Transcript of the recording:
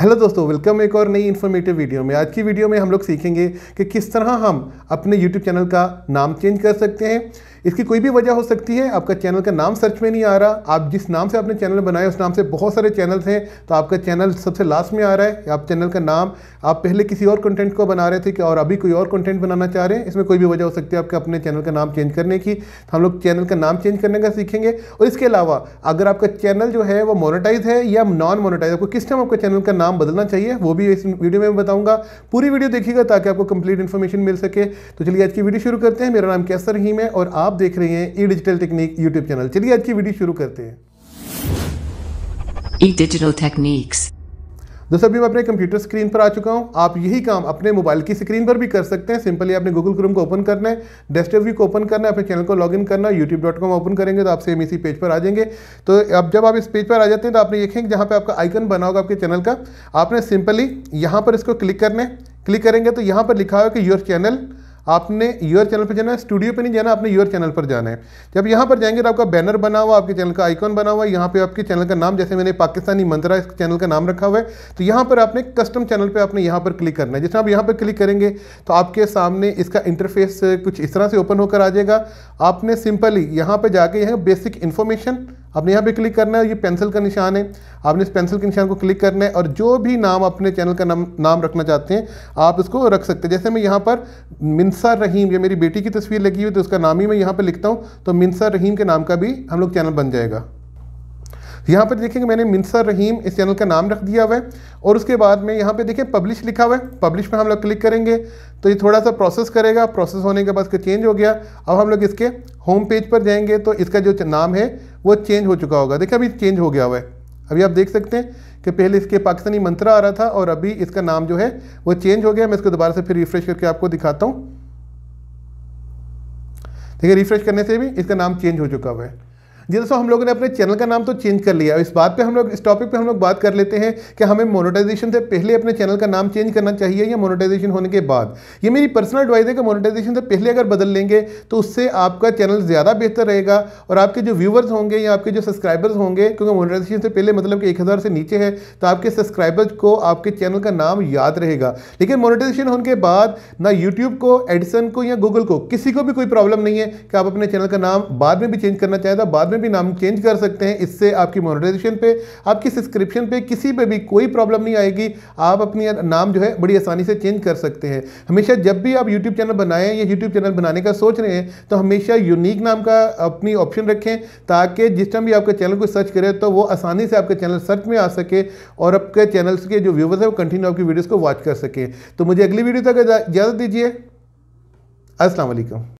hello दोस्तों welcome एक और नई इन्फॉर्मेटिव वीडियो में आज की वीडियो में हम लोग सीखेंगे कि किस तरह हम अपने यूट्यूब चैनल का नाम चेंज कर सकते हैं इसकी कोई भी वजह हो सकती है आपका चैनल का नाम सर्च में नहीं आ रहा आप जिस नाम से आपने चैनल बनाया उस नाम से बहुत सारे चैनल्स हैं तो आपका चैनल सबसे लास्ट में आ रहा है आप चैनल का नाम आप पहले किसी और कंटेंट को बना रहे थे कि और अभी कोई और कंटेंट बनाना चाह रहे हैं इसमें कोई भी वजह हो सकती है आपके अपने चैनल का नाम चेंज करने की तो हम लोग चैनल का नाम चेंज करने का सीखेंगे और इसके अलावा अगर आपका चैनल जो है वो मोनोटाइज है या नॉन मोनोटाइज आपको किस टाइम आपका चैनल का नाम बदलना चाहिए वो भी इस वीडियो में बताऊंगा पूरी वीडियो देखिएगा ताकि आपको कंप्लीट इन्फॉर्मेशन मिल सके तो चलिए आज की वीडियो शुरू करते हैं मेरा नाम कैसर रहीम है और आप आप देख रहे हैं E digital technique YouTube channel चलिए आज की वीडियो शुरू करते हैं ई डिजिटल टेक्निक्स दोस्तों अभी मैं अपने कंप्यूटर स्क्रीन पर आ चुका हूं आप यही काम अपने मोबाइल की स्क्रीन पर भी कर सकते हैं सिंपली आपने गूगल क्रोम को ओपन करना है डेस्कटॉप व्यू को ओपन करना है अपने चैनल को लॉगिन करना यूट्यूब डॉट कॉम ओपन करेंगे तो आप सेम इसी पेज पर आ जाएंगे तो अब जब आप इस पेज पर आ जाते हैं तो आपने देखेंगे जहाँ पर आपका आइकन बना होगा आपके चैनल का आपने सिंपली यहाँ पर इसको क्लिक करना है क्लिक करेंगे तो यहाँ पर लिखा हुआ कि योर चैनल आपने यूर चैनल पर जाना है स्टूडियो पे नहीं जाना आपने यूर चैनल पर जाना है जब यहाँ पर जाएंगे तो आपका बैनर बना हुआ आपके चैनल का आइकॉन बना हुआ है यहाँ पे आपके चैनल का नाम जैसे मैंने पाकिस्तानी मंत्रा इस चैनल का नाम रखा हुआ है तो यहाँ पर आपने कस्टम चैनल पर आपने यहाँ पर क्लिक करना है जैसे आप यहाँ पर क्लिक करेंगे तो आपके सामने इसका इंटरफेस कुछ इस तरह से ओपन होकर आ जाएगा आपने सिंपली यहाँ पर जाके यहाँ बेसिक इन्फॉर्मेशन आपने यहाँ पे क्लिक करना है ये पेंसिल का निशान है आपने इस पेंसिल के निशान को क्लिक करना है और जो भी नाम अपने चैनल का नाम नाम रखना चाहते हैं आप इसको रख सकते हैं जैसे मैं यहाँ पर मिनसा रहीम ये मेरी बेटी की तस्वीर लगी हुई तो उसका नाम ही मैं यहाँ पर लिखता हूँ तो मिनसा रहीम के नाम का भी हम लोग चैनल बन जाएगा यहाँ पर देखेंगे मैंने मिनसर रहीम इस चैनल का नाम रख दिया हुआ है और उसके बाद में यहाँ पे देखें पब्लिश लिखा हुआ है पब्लिश पे हम लोग क्लिक करेंगे तो ये थोड़ा सा प्रोसेस करेगा प्रोसेस होने के बाद इसका चेंज हो गया अब हम लोग इसके होम पेज पर जाएंगे तो इसका जो नाम है वो चेंज हो चुका होगा देखिए अभी चेंज हो गया हुआ है अभी आप देख सकते हैं कि पहले इसके पाकिस्तानी मंत्रा आ रहा था और अभी इसका नाम जो है वो चेंज हो गया मैं इसको दोबारा से फिर रिफ्रेश करके आपको दिखाता हूँ देखिए रिफ्रेश करने से भी इसका नाम चेंज हो चुका हुआ है जी दोस्तों हम लोगों ने अपने चैनल का नाम तो चेंज कर लिया इस बात पे हम लोग इस टॉपिक पे हम लोग बात कर लेते हैं कि हमें मोनेटाइजेशन से पहले अपने चैनल का नाम चेंज करना चाहिए या मोनेटाइजेशन होने के बाद ये मेरी पर्सनल एडवाइस है कि मोनेटाइजेशन से पहले अगर बदल लेंगे तो उससे आपका चैनल ज़्यादा बेहतर रहेगा और आपके जो व्यूवर्स होंगे या आपके जो सब्सक्राइबर्स होंगे क्योंकि मोनेटाइजेशन से पहले मतलब कि एक हज़ार से नीचे है तो आपके सब्सक्राइबर्स को आपके चैनल का नाम याद रहेगा लेकिन मोनेटाइजेशन होने के बाद ना यूट्यूब को एडिसन को या गूगल को किसी को भी कोई प्रॉब्लम नहीं है कि आप अपने चैनल का नाम बाद में भी चेंज करना चाहें तो बाद में में भी नाम चेंज कर सकते हैं इससे आपकी मोनिटाइजेशन पे आपकी सब्सक्रिप्शन पे किसी पे भी कोई प्रॉब्लम नहीं आएगी आप अपनी नाम जो है बड़ी आसानी से चेंज कर सकते हैं हमेशा जब भी आप यूट्यूब चैनल बनाएं या यूट्यूब चैनल बनाने का सोच रहे हैं तो हमेशा यूनिक नाम का अपनी ऑप्शन रखें ताकि जिस टाइम भी आपके चैनल को सर्च करें तो वो आसानी से आपके चैनल सर्च में आ सके और आपके चैनल्स के जो व्यूवर्स हैं वो कंटिन्यू आपकी वीडियोज़ को वॉच कर सकें तो मुझे अगली वीडियो तक इजाज़त दीजिए असलम